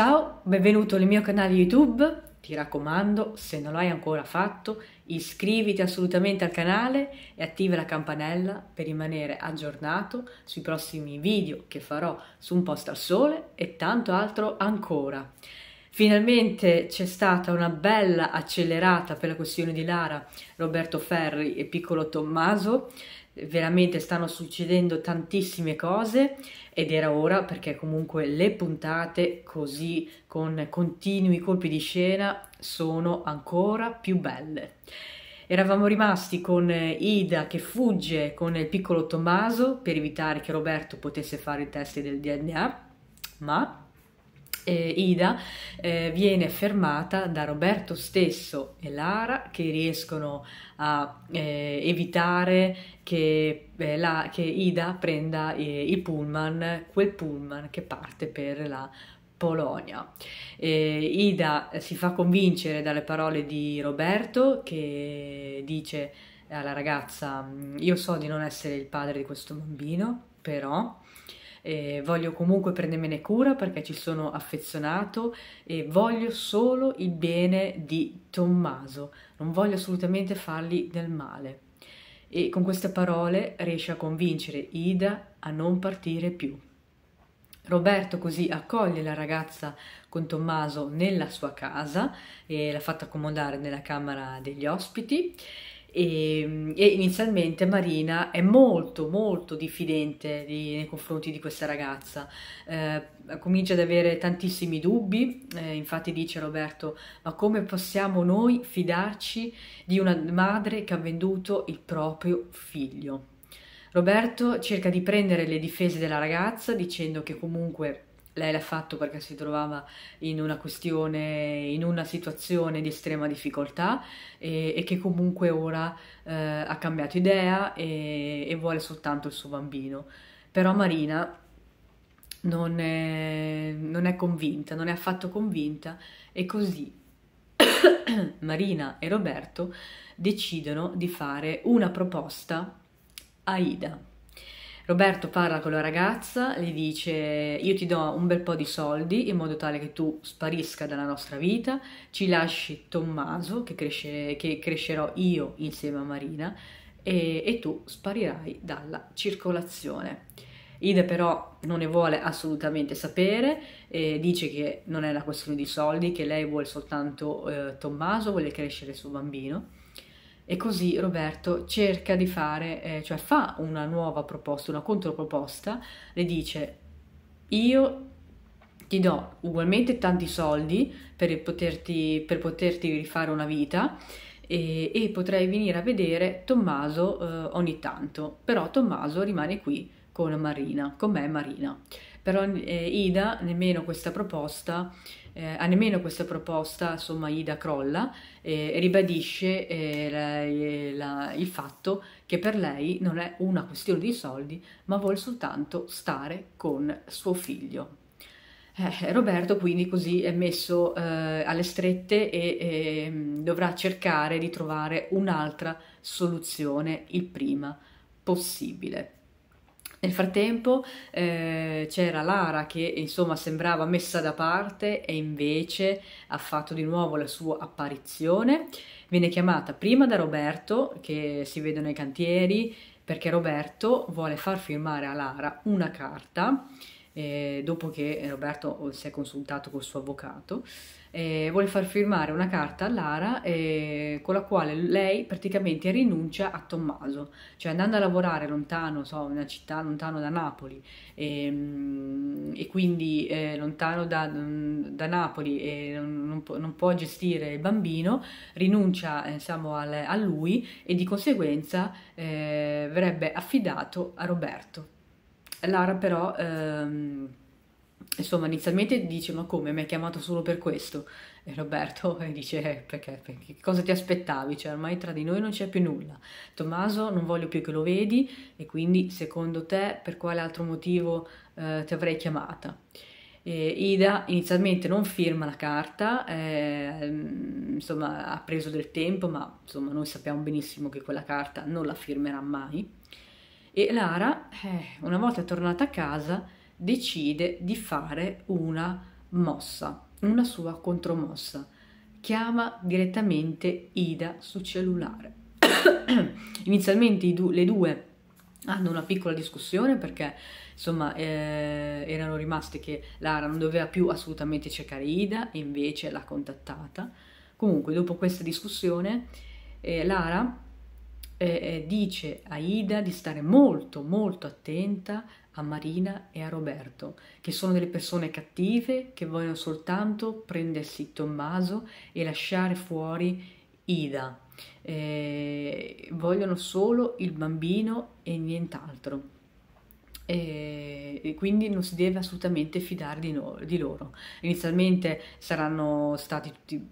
Ciao, benvenuto nel mio canale YouTube. Ti raccomando, se non l'hai ancora fatto, iscriviti assolutamente al canale e attiva la campanella per rimanere aggiornato sui prossimi video che farò su un post al sole e tanto altro ancora. Finalmente c'è stata una bella accelerata per la questione di Lara, Roberto Ferri e piccolo Tommaso, veramente stanno succedendo tantissime cose ed era ora perché comunque le puntate così con continui colpi di scena sono ancora più belle. Eravamo rimasti con Ida che fugge con il piccolo Tommaso per evitare che Roberto potesse fare i test del DNA, ma eh, Ida eh, viene fermata da Roberto stesso e Lara che riescono a eh, evitare che, eh, la, che, Ida prenda eh, il pullman, quel pullman che parte per la Polonia. Ida si fa convincere dalle parole di Roberto che dice alla ragazza mm, io so di non essere il padre di questo bambino, però eh, voglio comunque prendermene cura perché ci sono affezionato e voglio solo il bene di Tommaso, non voglio assolutamente fargli del male. E con queste parole riesce a convincere Ida a non partire più. Roberto così accoglie la ragazza con Tommaso nella sua casa e l'ha fatta accomodare nella camera degli ospiti e, ehm, e, inizialmente Marina è molto molto diffidente di, nei confronti di questa ragazza eh, comincia ad avere tantissimi dubbi eh, infatti dice Roberto ma come possiamo noi fidarci di una madre che ha venduto il proprio figlio Roberto cerca di prendere le difese della ragazza dicendo che comunque lei l'ha fatto perché si trovava in una questione, in una situazione di estrema difficoltà e, e che comunque ora eh, ha cambiato idea e, e, vuole soltanto il suo bambino. Però Marina non è, non è convinta, non è affatto convinta e così Marina e Roberto decidono di fare una proposta a Ida. Roberto parla con la ragazza, gli dice io ti do un bel po' di soldi in modo tale che tu sparisca dalla nostra vita, ci lasci Tommaso che, cresce, che crescerò io insieme a Marina e, e tu sparirai dalla circolazione. Ida però non ne vuole assolutamente sapere, e dice che non è una questione di soldi, che lei vuole soltanto eh, Tommaso, vuole crescere il suo bambino e così Roberto cerca di fare, eh, cioè fa una nuova proposta, una controproposta, le dice io ti do ugualmente tanti soldi per poterti, per poterti rifare una vita e, e, potrai venire a vedere Tommaso eh, ogni tanto, però Tommaso rimane qui con Marina, con me Marina. Però eh, Ida nemmeno questa proposta, eh, a nemmeno questa proposta, insomma, Ida crolla e eh, ribadisce la, eh, la, il fatto che per lei non è una questione di soldi, ma vuole soltanto stare con suo figlio. Eh, Roberto quindi così è messo eh, alle strette e mm, dovrà cercare di trovare un'altra soluzione il prima possibile. Nel frattempo eh, c'era Lara che insomma sembrava messa da parte e invece ha fatto di nuovo la sua apparizione. Viene chiamata prima da Roberto che si vede nei cantieri perché Roberto vuole far firmare a Lara una carta eh, dopo che Roberto si è consultato col suo avvocato, eh, vuole far firmare una carta a Lara eh, con la quale lei praticamente rinuncia a Tommaso, cioè andando a lavorare lontano, so, in una città lontano da Napoli ehm, e quindi eh, lontano da, da, Napoli e non, non, può gestire il bambino, rinuncia diciamo, al, a lui e di conseguenza eh, verrebbe affidato a Roberto. Lara però, ehm, insomma, inizialmente dice ma come, mi hai chiamato solo per questo? E Roberto dice eh, perché, perché, cosa ti aspettavi? Cioè ormai tra di noi non c'è più nulla. Tommaso non voglio più che lo vedi e quindi secondo te per quale altro motivo eh, ti avrei chiamata? E Ida inizialmente non firma la carta, ehm, insomma ha preso del tempo ma insomma noi sappiamo benissimo che quella carta non la firmerà mai. E Lara, eh, una volta tornata a casa, decide di fare una mossa, una sua contromossa. Chiama direttamente Ida su cellulare. Inizialmente du le due hanno una piccola discussione perché insomma eh, erano rimaste che Lara non doveva più assolutamente cercare Ida e invece l'ha contattata. Comunque dopo questa discussione eh, Lara eh, dice a Ida di stare molto molto attenta a Marina e a Roberto, che sono delle persone cattive che vogliono soltanto prendersi Tommaso e lasciare fuori Ida. Eh, vogliono solo il bambino e nient'altro. E, quindi non si deve assolutamente fidare di, no, di loro. Inizialmente saranno stati tutti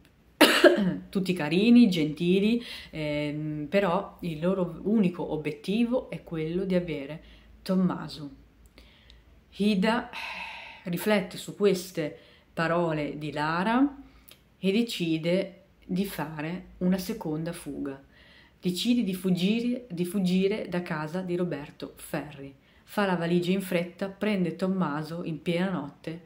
tutti carini, gentili, ehm, però il loro unico obiettivo è quello di avere Tommaso. Ida eh, riflette su queste parole di Lara e decide di fare una seconda fuga. Decide di fuggire, di fuggire da casa di Roberto Ferri. Fa la valigia in fretta, prende Tommaso in piena notte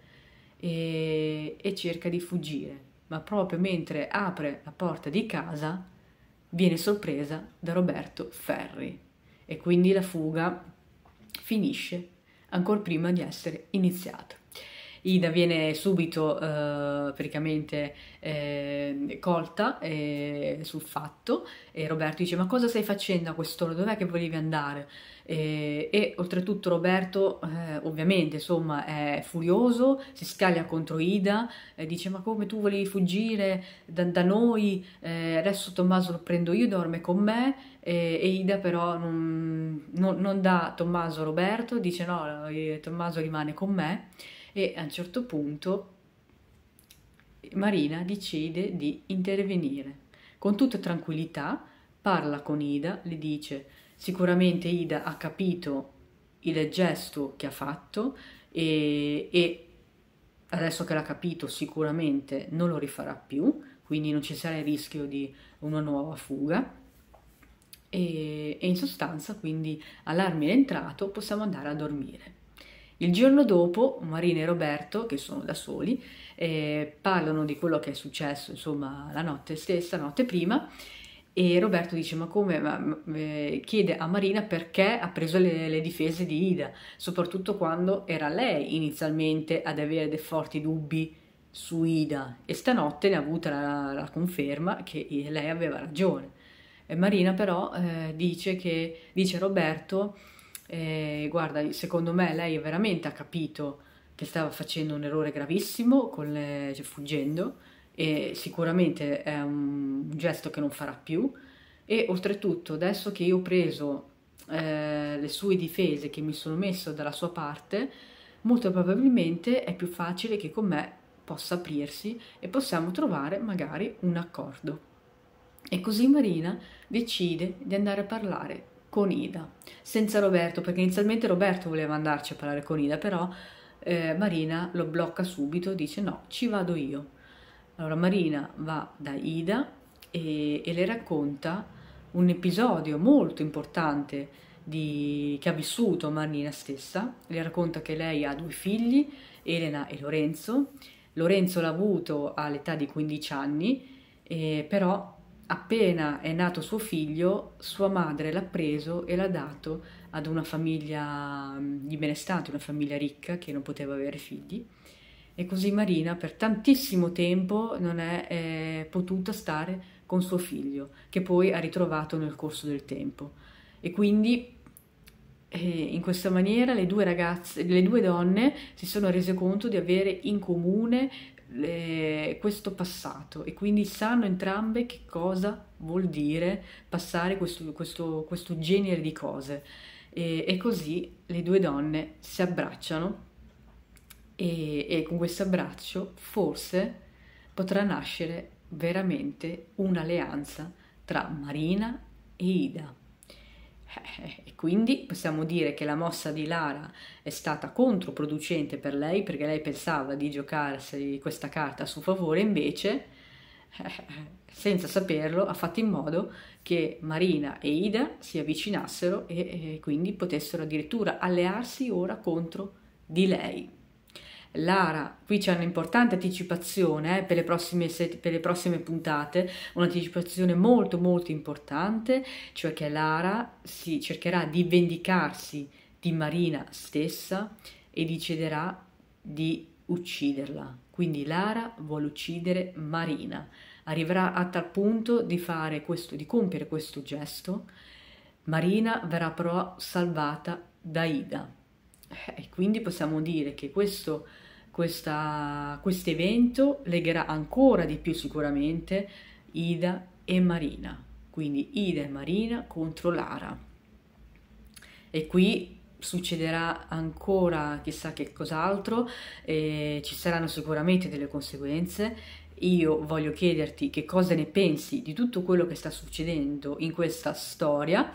e, e cerca di fuggire ma proprio mentre apre la porta di casa viene sorpresa da Roberto Ferri e quindi la fuga finisce ancora prima di essere iniziata. Ida viene subito eh, praticamente eh, colta eh, sul fatto e Roberto dice ma cosa stai facendo a quest'ora, dov'è che volevi andare? E, e oltretutto Roberto eh, ovviamente insomma è furioso, si scaglia contro Ida e dice ma come tu volevi fuggire da, da noi, eh, adesso Tommaso lo prendo io, dorme con me e, e Ida però non, non, non dà Tommaso a Roberto, dice no, eh, Tommaso rimane con me e a un certo punto Marina decide di intervenire. Con tutta tranquillità parla con Ida, le dice sicuramente Ida ha capito il gesto che ha fatto e, e adesso che l'ha capito sicuramente non lo rifarà più, quindi non ci sarà il rischio di una nuova fuga. E, e in sostanza quindi allarme è entrato, possiamo andare a dormire. Il giorno dopo Marina e Roberto, che sono da soli, eh, parlano di quello che è successo insomma la notte stessa, la notte prima, e Roberto dice ma come, ma, eh, chiede a Marina perché ha preso le, le, difese di Ida, soprattutto quando era lei inizialmente ad avere dei forti dubbi su Ida e stanotte ne ha avuta la, la conferma che lei aveva ragione. E Marina però eh, dice, che, dice a Roberto eh, guarda, secondo me lei veramente ha capito che stava facendo un errore gravissimo le, cioè, fuggendo e sicuramente è un, un, gesto che non farà più e oltretutto adesso che io ho preso eh, le sue difese, che mi sono messo dalla sua parte, molto probabilmente è più facile che con me possa aprirsi e possiamo trovare magari un accordo. E così Marina decide di andare a parlare con Ida, senza Roberto, perché inizialmente Roberto voleva andarci a parlare con Ida, però eh, Marina lo blocca subito, dice no, ci vado io. Allora Marina va da Ida e, e le racconta un episodio molto importante di, che ha vissuto Marina stessa, le racconta che lei ha due figli, Elena e Lorenzo, Lorenzo l'ha avuto all'età di 15 anni, eh, però appena è nato suo figlio, sua madre l'ha preso e l'ha dato ad una famiglia mm, di benestante, una famiglia ricca che non poteva avere figli. E così Marina per tantissimo tempo non è eh, potuta stare con suo figlio, che poi ha ritrovato nel corso del tempo. E quindi eh, in questa maniera le due, ragazze, le due donne si sono rese conto di avere in comune eh, questo passato e quindi sanno entrambe che cosa vuol dire passare questo, questo, questo genere di cose. E, e, così le due donne si abbracciano e, e con questo abbraccio forse potrà nascere veramente un'alleanza tra Marina e Ida. Eh, e quindi possiamo dire che la mossa di Lara è stata controproducente per lei perché lei pensava di giocarsi questa carta a suo favore, invece, eh, senza saperlo, ha fatto in modo che Marina e Ida si avvicinassero e, e quindi potessero addirittura allearsi ora contro di lei. Lara, qui c'è un'importante anticipazione eh, per, le prossime set, per le prossime puntate, un'anticipazione molto molto importante, cioè che Lara si cercherà di vendicarsi di Marina stessa e deciderà di ucciderla. Quindi Lara vuole uccidere Marina. Arriverà a tal punto di fare questo, di compiere questo gesto. Marina verrà però salvata da Ida. Eh, e quindi possiamo dire che questo questa, quest evento legherà ancora di più sicuramente Ida e Marina, quindi Ida e Marina contro Lara. E qui succederà ancora chissà che cos'altro, eh, ci saranno sicuramente delle conseguenze. Io voglio chiederti che cosa ne pensi di tutto quello che sta succedendo in questa storia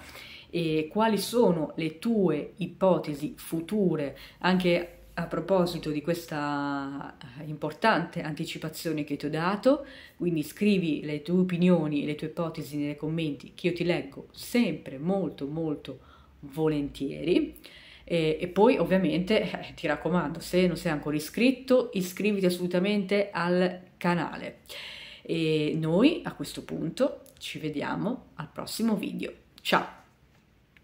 e quali sono le tue ipotesi future anche a proposito di questa eh, importante anticipazione che ti ho dato, quindi scrivi le tue opinioni, le tue ipotesi nei commenti che io ti leggo sempre molto molto volentieri. E, e, poi ovviamente eh, ti raccomando, se non sei ancora iscritto, iscriviti assolutamente al canale. E noi a questo punto ci vediamo al prossimo video. Ciao!